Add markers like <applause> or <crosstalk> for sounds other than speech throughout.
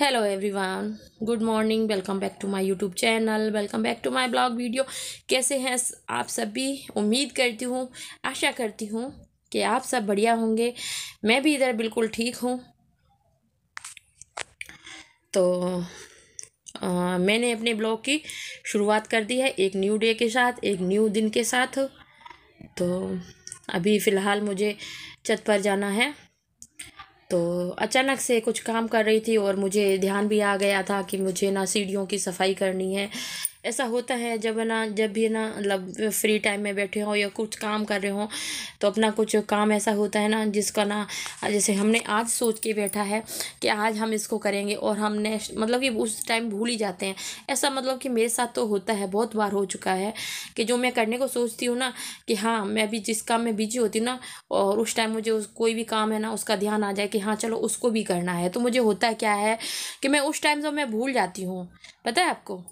hello everyone good morning welcome back to my YouTube channel welcome back to my blog video कैसे हैं आप सभी उम्मीद करती हूँ आशा करती हूँ कि आप सब बढ़िया होंगे मैं भी इधर बिल्कुल ठीक हूँ तो आ, मैंने अपने ब्लॉग की शुरुआत कर दी है एक न्यू डे के साथ एक न्यू दिन के साथ तो अभी फ़िलहाल मुझे छत पर जाना है तो अचानक से कुछ काम कर रही थी और मुझे ध्यान भी आ गया था कि मुझे ना सीढ़ियों की सफ़ाई करनी है ऐसा होता है जब है ना जब भी ना मतलब फ्री टाइम में बैठे हों या कुछ काम कर रहे हों तो अपना कुछ काम ऐसा होता है ना जिसका ना जैसे हमने आज सोच के बैठा है कि आज हम इसको करेंगे और हम नेक्स्ट मतलब कि उस टाइम भूल ही जाते हैं ऐसा मतलब कि मेरे साथ तो होता है बहुत बार हो चुका है कि जो मैं करने को सोचती हूँ ना कि हाँ मैं अभी जिस काम में बिजी होती हूँ ना और उस टाइम मुझे उस कोई भी काम है ना उसका ध्यान आ जाए कि हाँ चलो उसको भी करना है तो मुझे होता क्या है कि मैं उस टाइम जब तो मैं भूल जाती हूँ पता है आपको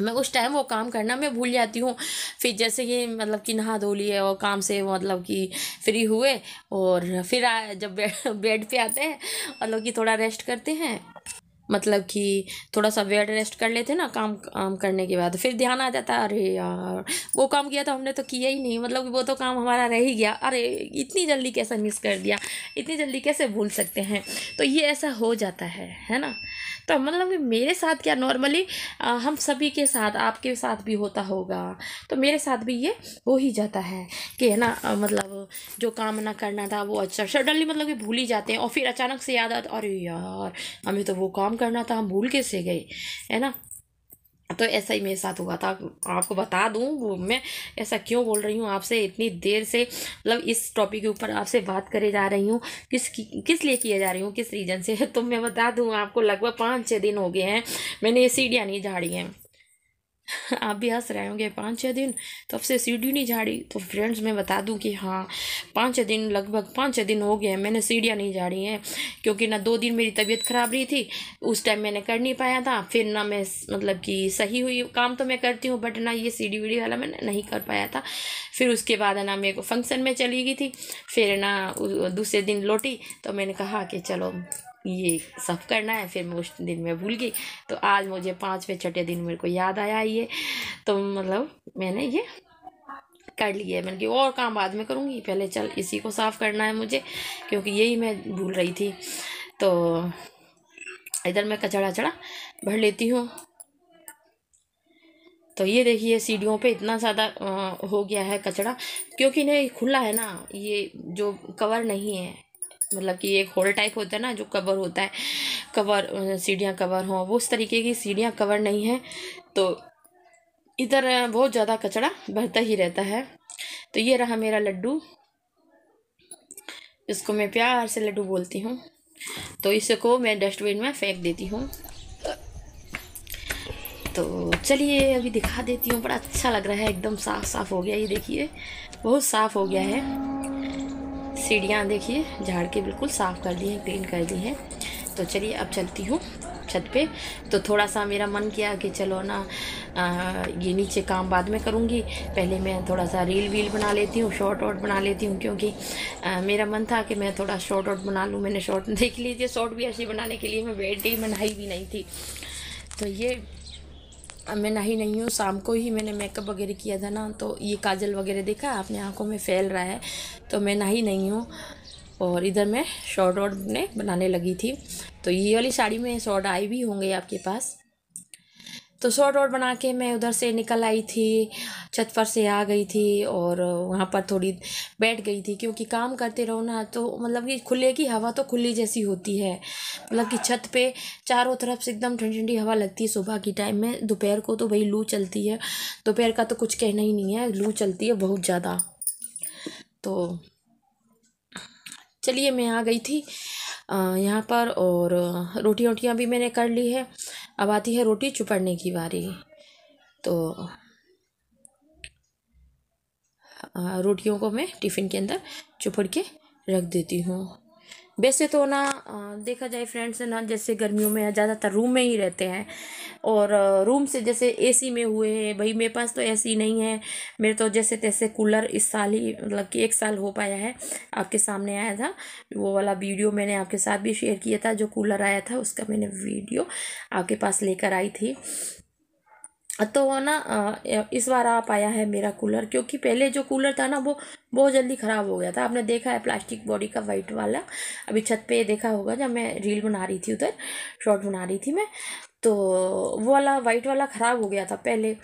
मैं उस टाइम वो काम करना मैं भूल जाती हूँ फिर जैसे कि मतलब कि नहा धो लिए और काम से मतलब कि फ्री हुए और फिर आ, जब बेड बेड <laughs> पे आते हैं मतलब कि थोड़ा रेस्ट करते हैं मतलब कि थोड़ा सा बेड रेस्ट कर लेते हैं ना काम काम करने के बाद फिर ध्यान आ जाता है अरे यार वो काम किया तो हमने तो किया ही नहीं मतलब कि वो तो काम हमारा रह ही गया अरे इतनी जल्दी कैसे मिस कर दिया इतनी जल्दी कैसे भूल सकते हैं तो ये ऐसा हो जाता है है ना तो मतलब कि मेरे साथ क्या नॉर्मली हम सभी के साथ आपके साथ भी होता होगा तो मेरे साथ भी ये हो ही जाता है कि है ना मतलब जो काम ना करना था वो अच्छा सडनली मतलब कि भूल ही जाते हैं और फिर अचानक से याद आता अरे यार हमें तो वो काम करना था हम भूल कैसे गए है ना तो ऐसा ही मेरे साथ हुआ था आपको बता दूँ मैं ऐसा क्यों बोल रही हूँ आपसे इतनी देर से मतलब इस टॉपिक के ऊपर आपसे बात करे जा रही हूँ किस किस लिए किए जा रही हूँ किस रीज़न से <laughs> तो मैं बता दूँ आपको लगभग पाँच छः दिन हो गए हैं मैंने ये सीढ़ियाँ नहीं झाड़ी हैं <laughs> आप भी हंस रहे होंगे पाँच छः दिन तो अब से सीढ़ी नहीं झाड़ी तो फ्रेंड्स मैं बता दूं कि हाँ पाँच छः दिन लगभग पाँच छः दिन हो गए हैं मैंने सीढ़ियाँ नहीं झाड़ी हैं क्योंकि ना दो दिन मेरी तबीयत ख़राब रही थी उस टाइम मैंने कर नहीं पाया था फिर ना मैं मतलब कि सही हुई काम तो मैं करती हूँ बट ना ये सीढ़ी वीढ़ी वाला मैंने नहीं कर पाया था फिर उसके बाद ना मेरे को फंक्शन में चली गई थी फिर ना दूसरे दिन लौटी तो मैंने कहा कि चलो ये सब करना है फिर मैं उस दिन में भूल गई तो आज मुझे पाँचवें छठे दिन मेरे को याद आया ये तो मतलब मैंने ये कर लिए मैंने कि और काम बाद में करूँगी पहले चल इसी को साफ़ करना है मुझे क्योंकि यही मैं भूल रही थी तो इधर मैं कचड़ा चढ़ा भर लेती हूँ तो ये देखिए सीढ़ियों पे इतना ज़्यादा हो गया है कचड़ा क्योंकि नहीं खुला है ना ये जो कवर नहीं है मतलब कि एक होल टाइप होता है ना जो कवर होता है कवर सीढ़ियाँ कवर हों वो उस तरीके की सीढ़ियाँ कवर नहीं हैं तो इधर बहुत ज़्यादा कचरा बढ़ता ही रहता है तो ये रहा मेरा लड्डू इसको मैं प्यार से लड्डू बोलती हूँ तो इसको मैं डस्टबिन में फेंक देती हूँ तो चलिए अभी दिखा देती हूँ बड़ा अच्छा लग रहा है एकदम साफ़ साफ़ हो गया ये देखिए बहुत साफ़ हो गया है सीढ़ियाँ देखिए झाड़ के बिल्कुल साफ़ कर दी है क्लीन कर दी है तो चलिए अब चलती हूँ छत पे तो थोड़ा सा मेरा मन किया कि चलो ना आ, ये नीचे काम बाद में करूँगी पहले मैं थोड़ा सा रील वील बना लेती हूँ शॉर्ट आउट बना लेती हूँ क्योंकि आ, मेरा मन था कि मैं थोड़ा शॉर्ट आउट बना लूँ मैंने शॉर्ट <laughs> देख लीजिए शॉर्ट भी ऐसी बनाने के लिए मैं बैठ गई बनाई भी नहीं थी तो ये मैं नहीं नहीं हूँ शाम को ही मैंने मेकअप वगैरह किया था ना तो ये काजल वगैरह देखा आपने आँखों में फैल रहा है तो मैं नहीं नहीं हूँ और इधर मैं शॉर्ट ऑर्ट ने बनाने लगी थी तो ये वाली साड़ी में शॉर्ट आई भी होंगे आपके पास तो शॉर्ट रोड बना के मैं उधर से निकल आई थी छत पर से आ गई थी और वहाँ पर थोड़ी बैठ गई थी क्योंकि काम करते रहो ना तो मतलब कि खुले की हवा तो खुली जैसी होती है मतलब कि छत पे चारों तरफ से एकदम ठंडी ठंडी हवा लगती है सुबह की टाइम में दोपहर को तो भाई लू चलती है दोपहर का तो कुछ कहना ही नहीं है लू चलती है बहुत ज़्यादा तो चलिए मैं आ गई थी यहाँ पर और रोटी वोटियाँ भी मैंने कर ली है अब आती है रोटी चुपड़ने की बारी तो रोटियों को मैं टिफ़िन के अंदर चुपड़ के रख देती हूँ वैसे तो ना देखा जाए फ्रेंड्स ना जैसे गर्मियों में ज़्यादातर रूम में ही रहते हैं और रूम से जैसे एसी में हुए हैं भाई मेरे पास तो एसी नहीं है मेरे तो जैसे तैसे कूलर इस साल ही मतलब कि एक साल हो पाया है आपके सामने आया था वो वाला वीडियो मैंने आपके साथ भी शेयर किया था जो कूलर आया था उसका मैंने वीडियो आपके पास लेकर आई थी तो वो ना इस बार आप आया है मेरा कूलर क्योंकि पहले जो कूलर था ना वो बहुत जल्दी ख़राब हो गया था आपने देखा है प्लास्टिक बॉडी का वाइट वाला अभी छत पे देखा होगा जब मैं रील बना रही थी उधर शॉर्ट बना रही थी मैं तो वो वाला वाइट वाला ख़राब हो गया था पहले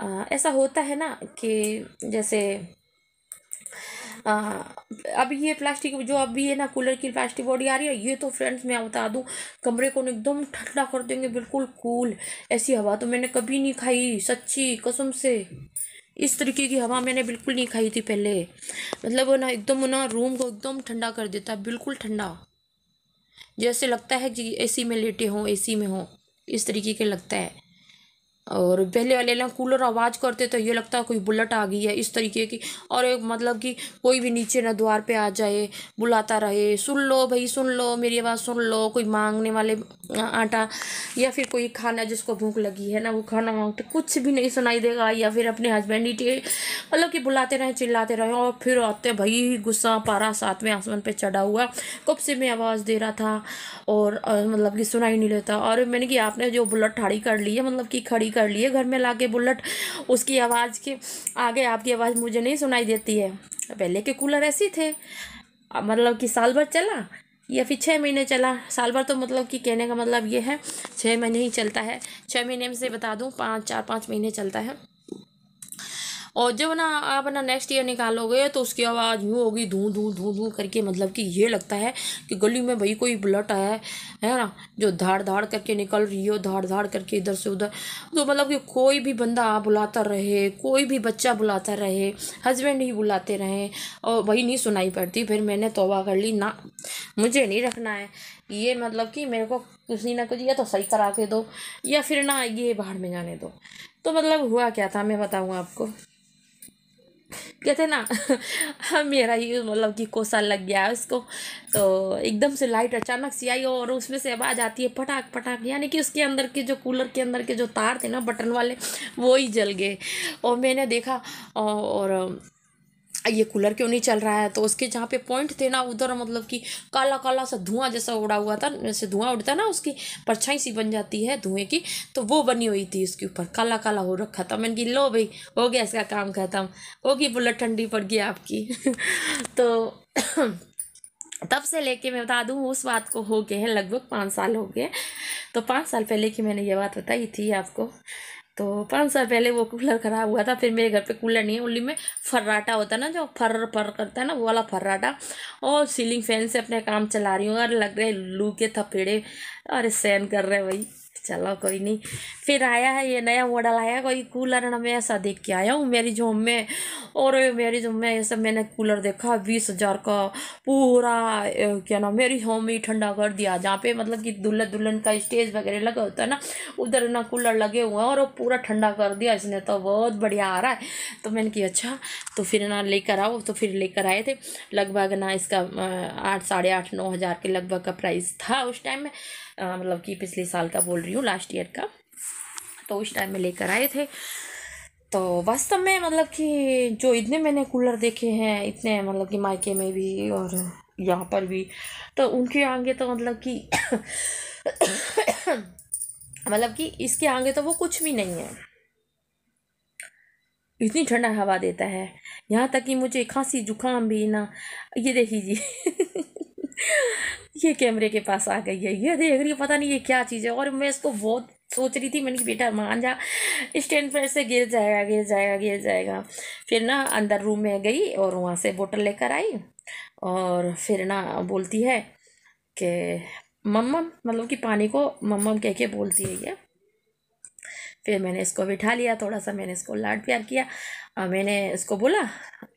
आ, ऐसा होता है ना कि जैसे आ, अभी ये प्लास्टिक जो अभी ये ना कूलर की प्लास्टिक बॉडी आ रही है ये तो फ्रेंड्स मैं बता दूँ कमरे को एकदम ठंडा कर देंगे बिल्कुल कूल ऐसी हवा तो मैंने कभी नहीं खाई सच्ची कसम से इस तरीके की हवा मैंने बिल्कुल नहीं खाई थी पहले मतलब वो ना एकदम ना रूम को एकदम ठंडा कर देता है बिल्कुल ठंडा जैसे लगता है कि एसी में लेटे हों एसी में हों इस तरीके के लगता है और पहले वाले ना कूलर आवाज़ करते तो ये लगता है कोई बुलेट आ गई है इस तरीके की और एक मतलब कि कोई भी नीचे ना द्वार पे आ जाए बुलाता रहे सुन लो भाई सुन लो मेरी आवाज़ सुन लो कोई मांगने वाले आटा या फिर कोई खाना जिसको भूख लगी है ना वो खाना मांगते कुछ भी नहीं सुनाई देगा या फिर अपने हस्बैंड ही मतलब कि बुलाते रहें चिल्लाते रहे और फिर आते भाई गुस्सा पारा साथ में आसमान पर चढ़ा हुआ कब से मैं आवाज़ दे रहा था और, और मतलब कि सुनाई नहीं लेता और मैंने कि आपने जो बुलेट ठाड़ी कर ली है मतलब कि खड़ी कर लिए घर में लाके बुलेट उसकी आवाज़ के आगे आपकी आवाज़ मुझे नहीं सुनाई देती है पहले के कूलर ऐसे थे मतलब कि साल भर चला या फिर छः महीने चला साल भर तो मतलब कि कहने का मतलब ये है छः महीने ही चलता है छः महीने में से बता दूँ पाँच चार पाँच महीने चलता है और जब ना आप ना नेक्स्ट ईयर निकालोगे तो उसकी आवाज़ यूँ होगी धूं धूँ धूं धूं करके मतलब कि ये लगता है कि गली में भाई कोई ब्लट है है ना जो धाड़ धाड़ करके निकल रही हो धाड़ धाड़ करके इधर से उधर तो मतलब कि कोई भी बंदा आप बुलाता रहे कोई भी बच्चा बुलाता रहे हस्बैंड ही बुलाते रहे और वही नहीं सुनाई पड़ती फिर मैंने तोबा कर ली ना मुझे नहीं रखना है ये मतलब कि मेरे को कुछ नहीं ना कुछ या तो सही करा के दो या फिर ना ये बाहर में जाने दो तो मतलब हुआ क्या था मैं बताऊँ आपको कहते ना <laughs> हाँ मेरा ही मतलब कि कोसा लग गया है उसको तो एकदम से लाइट अचानक से आई और उसमें से आवाज़ आती है पटाख पटाख यानी कि उसके अंदर के जो कूलर के अंदर के जो तार थे ना बटन वाले वो ही जल गए और मैंने देखा और ये कूलर क्यों नहीं चल रहा है तो उसके जहाँ पे पॉइंट थे ना उधर मतलब कि काला काला सा धुआं जैसा उड़ा हुआ था जैसे धुआं उड़ता ना उसकी परछाई सी बन जाती है धुएं की तो वो बनी हुई थी उसके ऊपर काला काला हो रखा था मैंने कि लो भाई हो गया इसका काम खत्म होगी बुलेट ठंडी पड़ गई आपकी <laughs> तो <clears throat> तब से लेके मैं बता दूँ उस बात को हो गए हैं लगभग पाँच साल हो गए तो पाँच साल पहले की मैंने ये बात बताई थी आपको तो पाँच साल पहले वो कूलर ख़राब हुआ था फिर मेरे घर पे कूलर नहीं है उल्ली में फर्राटा होता है ना जो फर फर करता है ना वो वाला फर्राटा और सीलिंग फैन से अपने काम चला रही हूँ और लग रहे लू के थपेड़े अरे सैन कर रहे भाई चलो कोई नहीं फिर आया है ये नया मॉडल आया कोई कूलर ना मैं ऐसा देख के आया हूँ मेरी जोम हम्म में और मेरी जोम हम्म में ऐसा मैंने कूलर देखा बीस हज़ार का पूरा क्या ना मेरी होम ही ठंडा कर दिया जहाँ पे मतलब कि दुल्हन दुल्हन का स्टेज वगैरह लगा होता है ना उधर ना कूलर लगे हुए हैं और वो पूरा ठंडा कर दिया इसने तो बहुत बढ़िया आ रहा है तो मैंने कहा अच्छा तो फिर ना लेकर आओ तो फिर लेकर आए थे लगभग ना इसका आठ साढ़े आठ नौ हज़ार के लगभग का प्राइस था उस टाइम में मतलब कि पिछले साल का बोल रही हूँ हूँ लास्ट ईयर का तो उस टाइम में लेकर आए थे तो वास्तव में मतलब कि जो इतने मैंने कूलर देखे हैं इतने मतलब कि मायके में भी और यहाँ पर भी तो उनके आगे तो मतलब कि <coughs> मतलब कि इसके आगे तो वो कुछ भी नहीं है इतनी ठंडा हवा देता है यहाँ तक कि मुझे खांसी जुकाम भी ना ये देखिए जी <laughs> <laughs> ये कैमरे के पास आ गई है ये देख रही है पता नहीं ये क्या चीज़ है और मैं इसको बहुत सोच रही थी मैंने कि बेटा मान जा स्टैंड पर से गिर जाएगा गिर जाएगा गिर जाएगा फिर ना अंदर रूम में गई और वहाँ से बोतल लेकर आई और फिर ना बोलती है कि मम्मा मतलब कि पानी को मम्म कह के बोलती है ये फिर मैंने इसको बिठा लिया थोड़ा सा मैंने इसको लाड प्यार किया और मैंने इसको बोला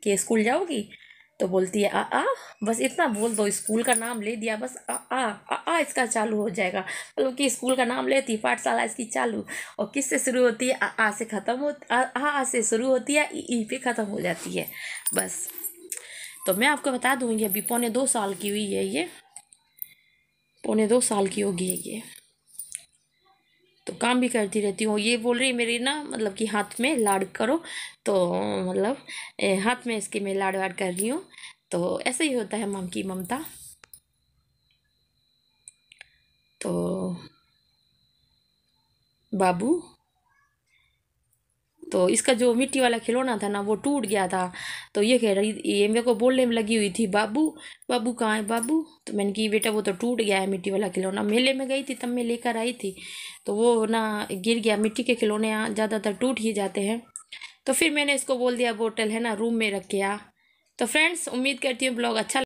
कि स्कूल जाओगी तो बोलती है आ आ बस इतना बोल दो स्कूल का नाम ले दिया बस आ आ आ, आ इसका चालू हो जाएगा मतलब कि स्कूल का नाम लेती पाठशाला इसकी चालू और किस से शुरू होती है आ आ से ख़त्म हो आ आ से शुरू होती है ई ई पे ख़त्म हो जाती है बस तो मैं आपको बता दूँगी अभी पौने दो साल की हुई है ये पौने दो साल की होगी ये तो काम भी करती रहती हूँ ये बोल रही मेरी ना मतलब कि हाथ में लाड़ करो तो मतलब हाथ में इसके मैं लाड़ वाड़ कर रही हूँ तो ऐसे ही होता है माम की ममता तो बाबू तो इसका जो मिट्टी वाला खिलौना था ना वो टूट गया था तो ये कह रही ये मेरे को बोलने में लगी हुई थी बाबू बाबू कहाँ है बाबू तो मैंने कि बेटा वो तो टूट गया है मिट्टी वाला खिलौना मेले में गई थी तब मैं लेकर आई थी तो वो ना गिर गया मिट्टी के खिलौने ज़्यादातर टूट ही जाते हैं तो फिर मैंने इसको बोल दिया बोटल है ना रूम में रख गया तो फ्रेंड्स उम्मीद करती हूँ ब्लॉग अच्छा